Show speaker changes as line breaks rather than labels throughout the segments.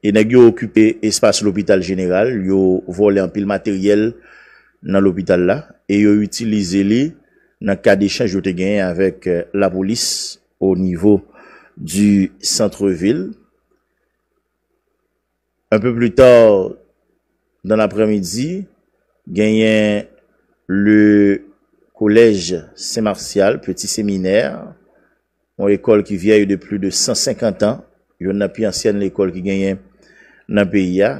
E nag yo okupe espase l'Hopital General, yo vole an pil materyel nan l'Hopital la, e yo utilize li nan kadechaj yo te genye avèk euh, la polis o nivou du centre-ville. Un peu pli ta, dan apremidi, genyen le kolèj Saint-Martial, petit séminaire, yon ekol ki vieye de pli de 150 an, yon api ansyen l'ekol ki genyen, nan pe ya,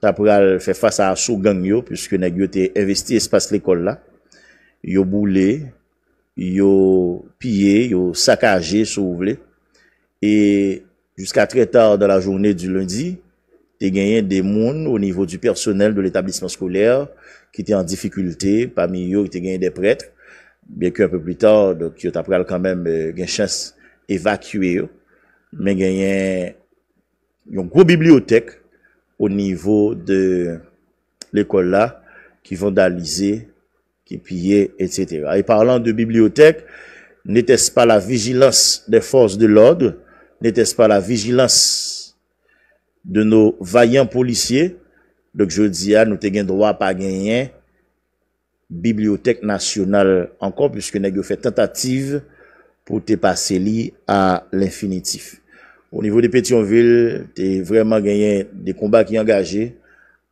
ta pral fè fasa a sou gang yo, pwiske nan yo te investi espas l'ekol la, yo boule, yo pye, yo sakaje sou ouble, e, jiska tre tar de la jounè du lundi, te genyen de moun o nivou du personel de l'etablisman skolèr, ki te an difikultè, pami yo, te genyen de prètre, bèk yo an pe pli tar, yo ta pral kanmèm euh, gen chans evaküe yo, men genyen yon gwo bibliotèk, ou nivou de l'ekol la, ki vandalize, ki piye, etc. Ay parlant de bibliotek, netes pa la vigilans de force de l'ordre, netes pa la vigilans de nou vayan policye, dok jodi ya nou te gen drwa pa genyen bibliotek nasyonal ankon, pou te pase li a l'infinitif. Ou nivou de Petionville, te vreman genyen de koumba ki angaje,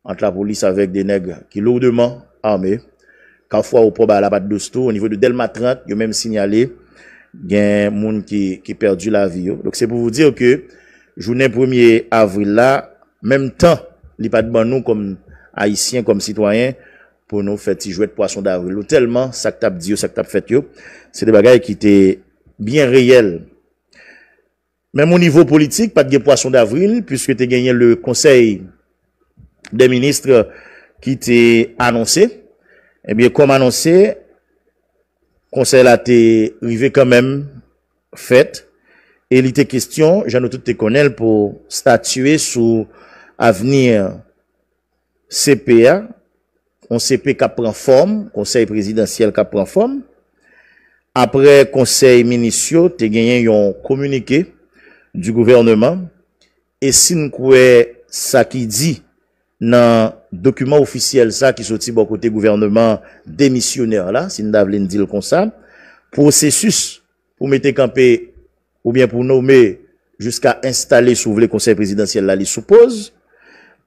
ant la polis avek de negre ki lourdement ame, kan fwa ou proba la bat do sto, ou nivou de Delmatrant, yo menm sinyale, gen moun ki perdu la vi yo. Donc se pou vous dire ke, jounen 1er avril la, menm tan, li pat ban nou kom Haitien kom sitwayen, pou nou feti jouet poason da avril. Ou telman sak tap diyo, sak tap fet yo, se de bagay ki te bien reyel, Mèm ou nivou politik, Patge Poisson d'Avril, pwiske te genyen le konsey de ministre ki te annonse, ebyè eh kom annonse, konsey la te rive kèmèm fèt, e li te kestyon, jan nou tout te konel pou statywe sou avenir CPA, konsey Pka Prenform, konsey prezidansyel Pka Prenform, apre konsey minisyon, te genyen yon komunikey, Du gouvernement. E sin kwe sa ki di nan dokumen ofisyel sa ki soti bo kote gouvernement demisyoner la. Sin da vlen di l konsan. Prosesus pou mette kampe ou bien pou nou me jiska instale sou vle konsey presidansyel la li soupoz.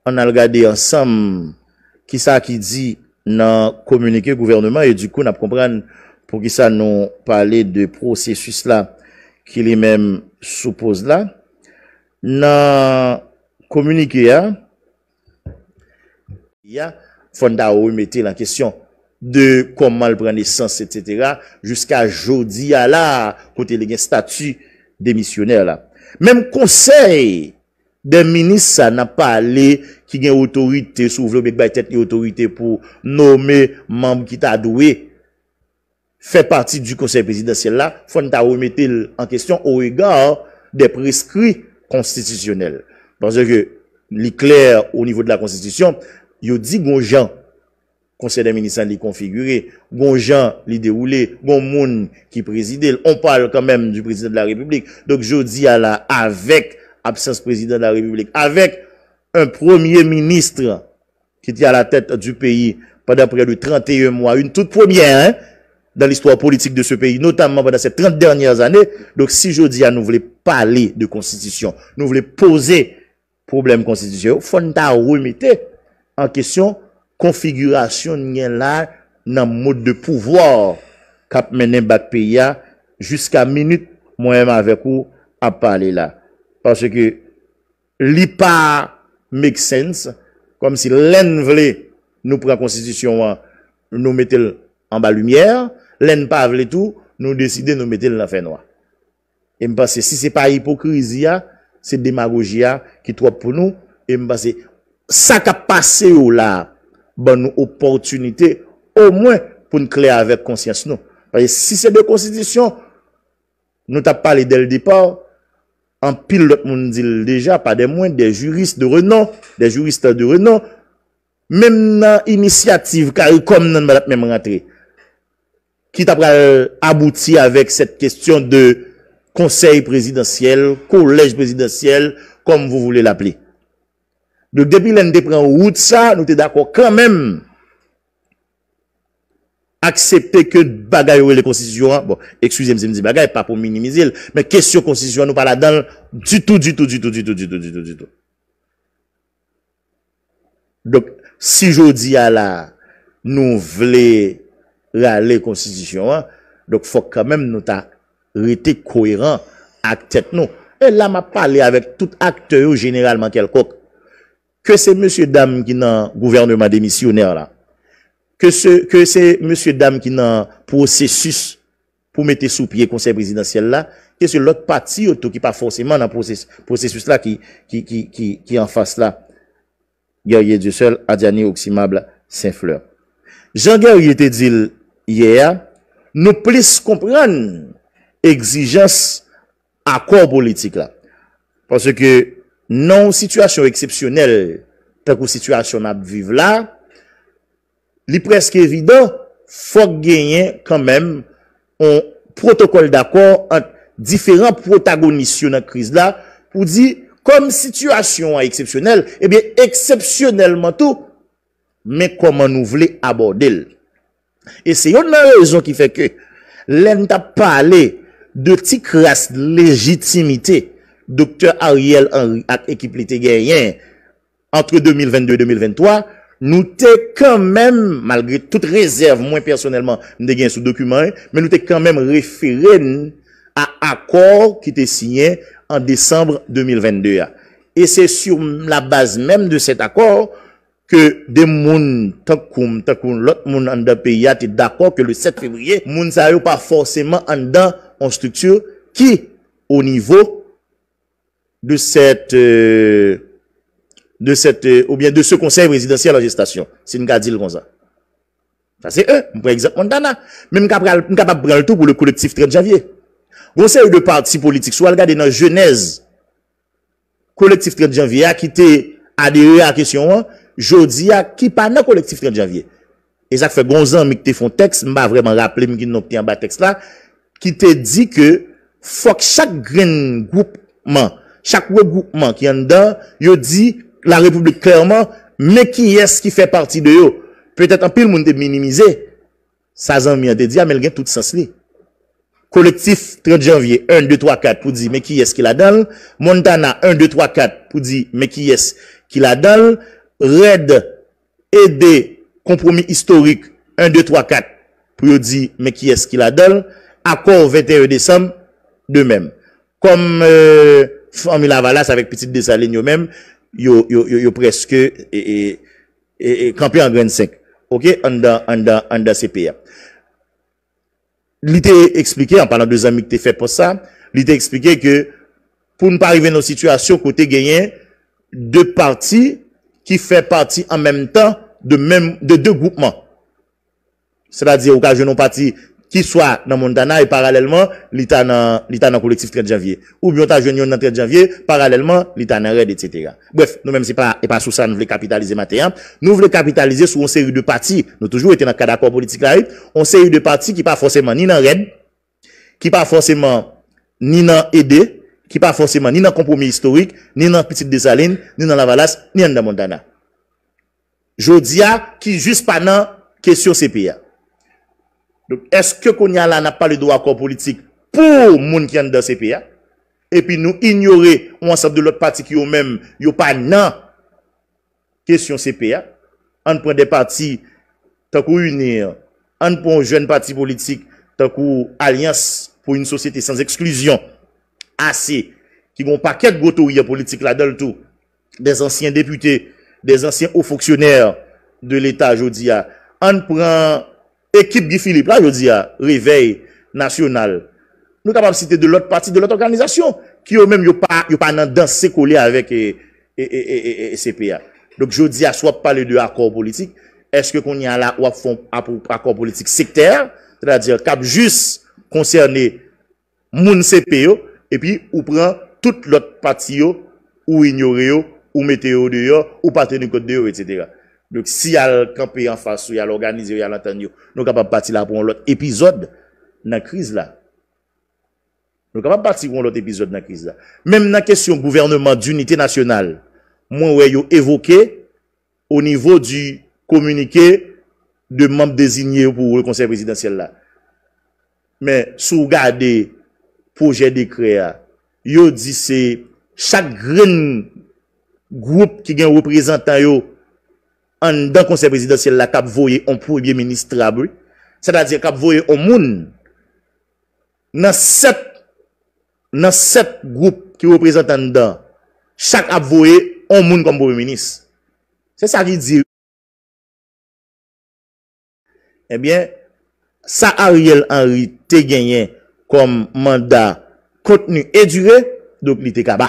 An al gade ansam ki sa ki di nan komunike gouvernement. E di kou nan prompren pou ki sa nou pale de prosesus la ki li menm. soupoz la, nan komunike ya, ya fonda ou mette la kestyon de koman le prene sens, et cetera, jusqu'a jodi ya la, kote le gen statu demisyoner la. Mem konsey den minisa nan pale ki gen otorite sou vlobek baytet li otorite pou nome mamb ki ta adowe fè parti du konsey présidentiel la, fon ta ou mette en kesyon ou egao de preskri konstitisyonel. Parse ke li kler ou nivou de la konstitisyon, yo di gon jan, konsey deminisan li konfigure, gon jan li deroule, gon moun ki preside, on parle kanmèm du presidè de la republik, dok yo di ala avek absens presidè de la republik, avek un promye ministre ki ti a la tèt du peyi pad apre de 31 mwa, un tout promye, hein? dan l'histoire politik de se peyi, notamman banan se 30 dernyer zanè, donk si jodia nou vle pale de konstitisyon, nou vle pose problem konstitisyon, fon ta wèmite an kesyon konfigurasyon nyen la nan mod de pouvoir kap menen bak peya jiska minute mwenen avek ou ap pale la. Pase ke li pa make sense, kom si len vle nou pre konstitisyon nou metel an ba lumièr, lè n'pav lè tou, nou deside nou mette lè la fè noa. E m'passe, si se pa hipokrizia, se demagogia ki twap pou nou, e m'passe, sa ka pase ou la, ban nou opportunite, ou mwen pou n'kle avek konsyans nou. Faye, si se de konstitusyon, nou tap pale del depor, an pil lòt moun dil deja, pa de mwen, de jurist de renan, de jurist de renan, mèm nan iniciativ kari e kom nan mwen ap mèm rentre. kit apre abouti avek set kestyon de konsey presidensyel, kolej presidensyel, kom vous voulez l'appeler. Depi l'indépren ou ou tsa, nou te d'akou kwen mèm aksepte ke bagay ou le konstisyon, bon, ekswize mse mdi bagay, pa pou minimizil, men kestyon konstisyon nou pa la dan, du tout, du tout, du tout, du tout, du tout, du tout, du tout. Dok, si jodi ala nou vle... reale konstitisyon an, dok fok kamem nou ta rete koheran ak tek nou. E la ma pale avèk tout akte ou generalman kel kok, ke se monsie dam ki nan gouverne ma demisyonèr la, ke se monsie dam ki nan prosesus pou mette sou piye konsey presidansyèl la, ke se lòt pati ou tou ki pa fòsèman nan prosesus la ki an fòs la. Gerye Dussol, Adjani Oksimab la, Saint-Fleur. Jean Gerye te dil yè, nou plis kompren egzijans akor politik la. Pwese ke nou situasyon eksepsyonel pek ou situasyon ap vive la, li preske evidon fok genyen kanmem on protokol d'akor ant diferant protagounisyon nan kriz la pou di kom situasyon eksepsyonel ebyen eksepsyonelman tou men koman nou vle aborde l. E se yo nan rezon ki feke len ta pale de ti kras legitimite doktor Ariel at ekip lite geryen entre 2022-2023, nou te kan men malgre tout rezerv mwen personelman de gen sou dokumen men nou te kan men referen a akor ki te signen an december 2022. E se sur la base men de set akor, ke de moun tak koum, tak koum lot, moun an da peyate d'akor, ke le 7 febriye, moun sa yo pa forceman an da an struktur, ki, o nivou, de set, euh, ou bien de se konsey presidensi a la gestasyon, si n ka di l konza. Fa se e, m pou eksept moun dana, men m ka pa pren l tou pou le kolektif Tren Javier. Gon se yo de parti politik, sou al gade nan jenez, kolektif Tren Javier a kite adere a kesyon an, Jodi a kipa nan kolektif 30 janvye. E zak fe gonzan mik te fon tekst. Mba vreman rappele mgin nop ti an ba tekst la. Ki te di ke fok chak gren goupman, chak we goupman ki an dan. Yo di la republik klerman meki yes ki fe parti de yo. Petet an pil moun te minimize. Sazan mi an te di a men gen tout sens li. Kolektif 30 janvye 1, 2, 3, 4 pou di meki yes ki la dal. Montana 1, 2, 3, 4 pou di meki yes ki la dal. Moun tan nan 1, 2, 3, 4 pou di meki yes ki la dal. red e de kompromi historik, 1, 2, 3, 4, pou yo di, me ki es ki la don, akor 21 desem, de mem. Kom, euh, Fomila Valas, avek Petit Desalegno, yo mem, yo preske, e, e, e, e kampi an Gren 5, ok, an da CPF. Li te eksplike, an panan 2 amik te fe po sa, li te eksplike ke, pou nou parive nou situasyon, kote genyen, 2 parti, ki fè pati an mèm tan de dè goupman. Sè la di ou ka jenon pati ki swa nan Montana e paralèlman li ta nan kolektif Tret Janvier. Ou bi yon ta jenyon nan Tret Janvier, paralèlman li ta nan Red, etc. Bref, nou mèm se pa, e pa sou sa nou vle kapitalize materyamp, nou vle kapitalize sou on se yu de pati, nou toujou ete nan kadakwa politik la yu, on se yu de pati ki pa fòseman ni nan Red, ki pa fòseman ni nan Ede, ki pa fonseman ni nan kompromi historik, ni nan piti de salin, ni nan avalas, ni an da mondana. Jodi a, ki jist pa nan, kesyon sepe ya. Est ke konya la na pa le do akor politik, pou moun ki an da sepe ya, epi nou ignore, ou ansap de lot pati ki yo men, yo pa nan, kesyon sepe ya, an pren de pati, takou unir, an pon jen pati politik, takou alians pou yon sosyete sans eksklusyon, Asi, ki goun pa ket goto yon politik la del tout. Des ansyen depute, des ansyen ou foksyonèr de l'Etat, jodi ya. An pran ekip gifili, la jodi ya, rivey nasyonal. Nou kapap site de lot partit, de lot organizasyon, ki yo men yo pa nan dansè kolè avèk e CPA. Dok jodi ya, swap pale de akor politik, eske kon yon la wap akor politik sekter, tradzir, kap jus konsernè moun CPO, epi ou pran tout lot pati yo, ou ignore yo, ou meteo de yo, ou pati nou kote de yo, et cetera. Donc si yal kampe yal fasu, yal organize yo, yal atan yo, nou ka pa pati la pou yon lot epizod nan kriz la. Nou ka pa pati pou yon lot epizod nan kriz la. Mem nan kesyon gouvernement d'unite nasyonal, mwen wè yo evoke au nivou di komunike de mamp designe pou le konsey presidensel la. Men sou gade pouje dekre a, yo di se chak gren group ki gen reprezentan yo an dan konsep rezidansel la kap voye an pouye menis trabou. Se ta di kap voye an moun nan set nan set group ki reprezentan dan chak ap voye an moun kon pouye menis. Se sa ri di Ebyen eh sa Ariel Henry te genyen kom mandat kontenu e dure, do plite kaba.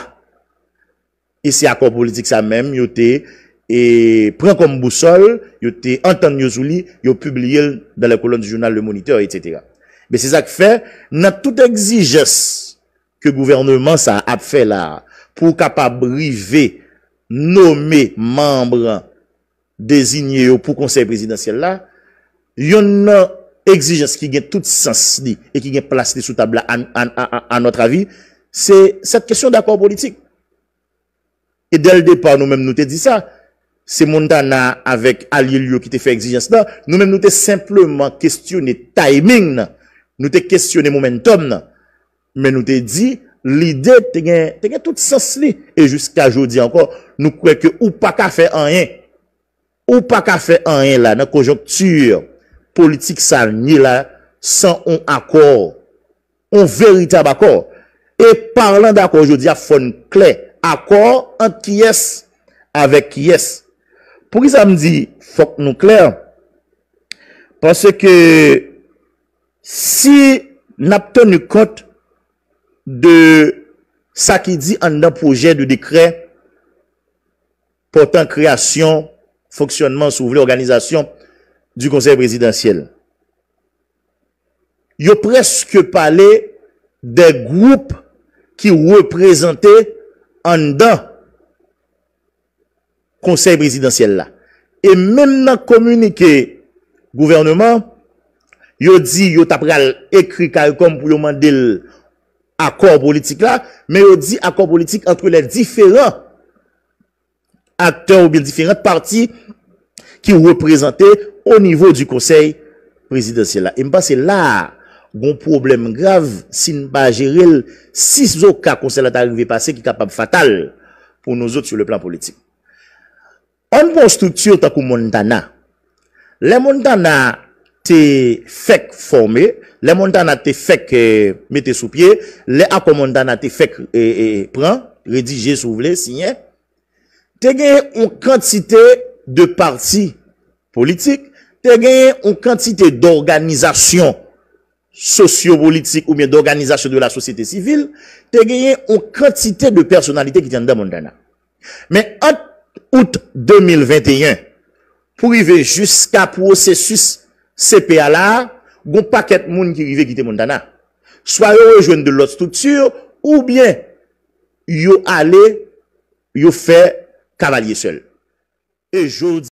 E si akon politik sa menm, yo te pre kom bousol, yo te anten yo zouli, yo publie l dan la kolon di jounal Le Moniteur, etc. Be se zak fe, nan tout egzijes ke gouvernement sa ap fe la, pou kapabrive nome membre dezigne yo pou konsey presidansyel la, yon nan exijens ki gen tout sens li, e ki gen plas li sou tabla an notra vi, se set kesyon d'akon politik. E del depan nou men nou te di sa, se moun ta nan avek alye liyo ki te fe exijens da, nou men nou te simplement kestyon ne timing nan, nou te kestyon ne momentum nan, men nou te di, li de te gen tout sens li, e jusqu'a jodi ankon, nou kwe ke ou pa ka fe anyen, ou pa ka fe anyen la nan kojonk tuyo, politik sa nye la, san on akor, on veritab akor, e parlan da akor, akor an kiyes, avek yes, pou ki sa m di, fok nou kler, pase ke, si nap ton nou kont, de, sa ki di an nan proje de dekre, potan kreasyon, foksyonman sou vle organizasyon, du konseil prezidentiel. Yo preske pale de group ki wè prezente an dan konseil prezidentiel la. Et mèm nan komunike gouvernement, yo di yo tapre al ekri kalkom pou yo mandil akor politik la, me yo di akor politik entre le diferent akter ou bien diferent parti ki wè prezente Ou nivou di konsey prezidensye la. E mpa se la, goun problem grave, si npa jere l, sis zo ka konsey la ta rinvi pase, ki kapab fatal, pou nou zot sur le plan politik. An pou struktur ta kou montana, le montana te fek formé, le montana te fek euh, mette sou pie, le akou montana te fek euh, euh, pre, redije sou vle, signè, te ge ou kantite de parti politik, te geyen ou kantite d'organizasyon sociopolitik ou mwen d'organizasyon de la sosite sivil, te geyen ou kantite de personalite ki tende moun dana. Men, ot, out 2021, pou i vejus ka prosesus sepe ala, goun paket moun ki i vejite moun dana. Soa yo rejwen de lot stoutur, ou bien, yo ale, yo fe kavalyer sel. E joudi.